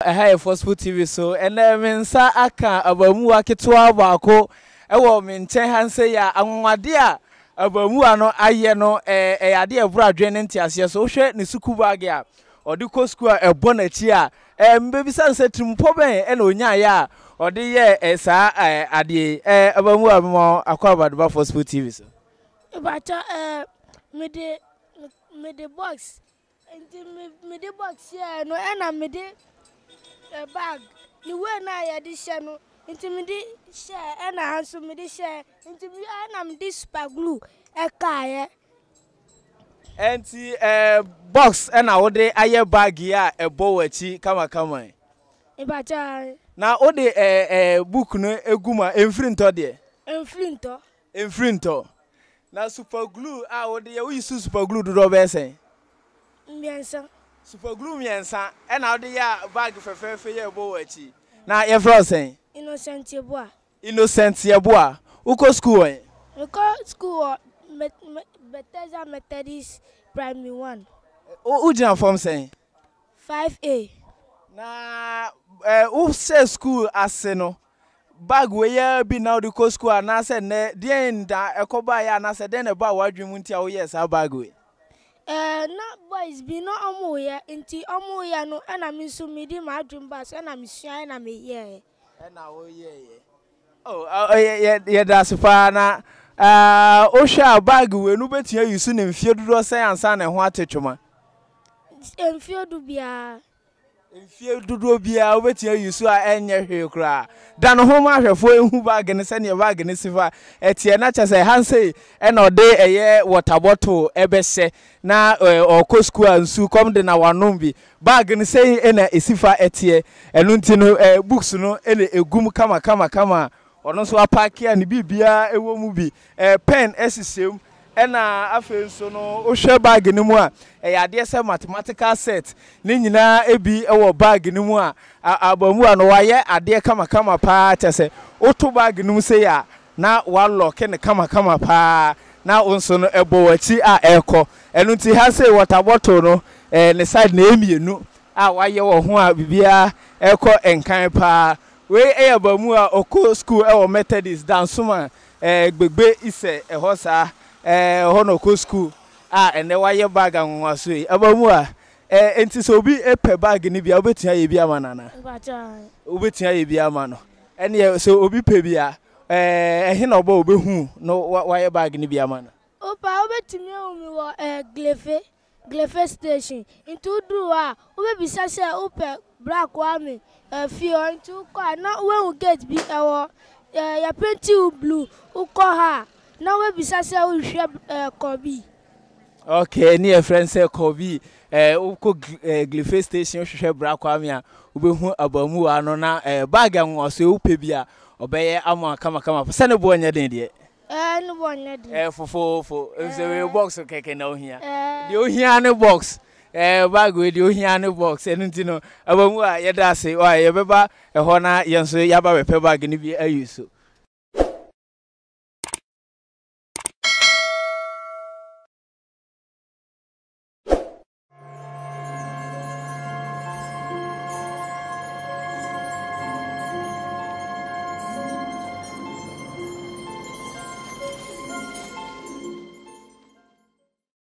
ɛha yɛ fosfo tv so ɛnɛ me nsa aka abamuwa ketewa baako ɛwɔ me nkyɛn ha nsɛ yɛ a a abamuwa no ayɛ no ɛɛ ɛyɛ adeɛ ɛboro adwene ne nteaseɛ so wohwɛ ne sukuu baage a ɔde kɔ sukuu a ɛbɔ n'akyi a ɛɛ mbɛbisa nsɛ tirimupɔ bɛn ɛna onyaayɛ a ɔde yɛ saa adeɛ yi abamuwa mɔ akɔ abaduba fosfo tv so. ìbàtà ɛɛ mede mede box nti mede box yɛ no ɛna bag ne wei no a yɛde hyɛ no nti mede hyɛ eh, ɛna ha nso mede hyɛ nti ɛna eh, mede super glue ɛkaeɛ eh, ɛnti eh, box ɛna wode ayɛ bag yi a ɛbɔ w'akyi kamakama mpakyɛ na wode eh, eh, book no ɛgu mu a ɛmfiri ntɔ deɛ ɛmfiri ntɔ ɛmfiri ntɔ na super glue a wode yɛ woyi so super glue dodoɔ bɛɛ sɛn mmiɛnsa super glue mmiɛnsa ɛna wode yɛ bag fɛfɛɛfɛ yɛ ɛbɔ wɔ akyi na yɛfrɛ sɛn innocent yɛboa innocent yɛboa wokɔ school wɔn mekɔ school wɔ bethesda methodist primary one O wogyina fam sɛn Five a na wosɛ school ase no bag weyɛ bi na wode kɔ school anaasɛ nnɛ deɛn da ɛkɔbaeɛ anaasɛ dɛn na ɛbaa w'adwen mu nti a woyɛɛ saa bag wei Eh, na Nat Boys bi na ɔmo yɛ nti ɔmo yɛ no ɛna m nso mi di ma adwene ba so ɛna mi sua ɛna mi yɛ. Ɛna o yɛ O oh, yɛ yɛ paa na eh, ohwɛ a baagi wo enu betia yi so ne mfie dodoɔ sɛn ansa na ɛho ate twoma. Mfie du biara. mfie dodoɔ biara wobɛtumi ayi so a ɛnyɛ hwee koraa da no ho ma ahwɛfoɔ ɛhu baage no sɛneɛ baage no si fa ɛteɛ na kyɛ sɛ ɛha ɛna ɔde ɛyɛ wɔtabɔto ɛbɛhyɛ na eh, ɔkɔ sukuu a nsu kɔm de na wanom bi baage no sɛi ɛna ɛsi fa ɛteɛ ɛno nti no eh, buks no ɛna ɛgum kamakamakama ɔno nso apaake a ne biribiara ɛwɔ mu bi eh, Pɛn ɛsesɛm ɛna afei nso no wohwɛ bag no mu a ɛyɛ adeɛ sɛ mathematical set ne nyinaa bi wɔ bag no mu a abamu a no wayɛ adeɛ kamakama paa kyɛ sɛ woto bag no mu sɛ a na walɔke ne kamakama paa na wo nso no ɛbɔ w'akyi a ɛrekɔ ɛno nti ha sɛ water bottle no ɛɛ ne side na ɛmmienu a wayɛ wɔ ho a biribiara ɛrekɔ nkan paa wei ɛyɛ abamu a ɔkɔ school wɔ methodist dansoma ɛɛ gbegbe isɛ ɛhɔ saa hɔ na sukuu a ɛnɛ wayɛ bag anwanwa so yi a eh, nti sɛ obi pɛ bag ne bi a wobɛtumi bi ama nana wobɛtumi ayɛ bi ama no sɛ obi pɛ bi a eh, na ɔbɔ obe na wayɛ bag bi ama opa eh, glefe glefe station nti hɔ a sɛ black hɔ nti a na woahu gate bi ɛwɔ yɛpenti wo blue hɔ a na wobisa sɛ wohwɛ eh, kɔbi ok ne yɛfrɛ n sɛ kɔbi eh, wokɔ glife eh, station wohwehwɛ bra kwame a wobɛhu abamuwa no na bag a nwasoɛ wopɛ bi a ɔbɛyɛ ama kamakama sɛ ne boɔ nyɛ den deɛ ne boɔ nyɛ den fofofo sɛ wei box kɛkɛ na ohia deɛ ohia ne box bag wei deɛ ohia ne box ɛno nti no abamu a yɛda ase yɛbɛba ɛhɔ na yɛn nso yɛaba bɛpɛ bag no bi ayi so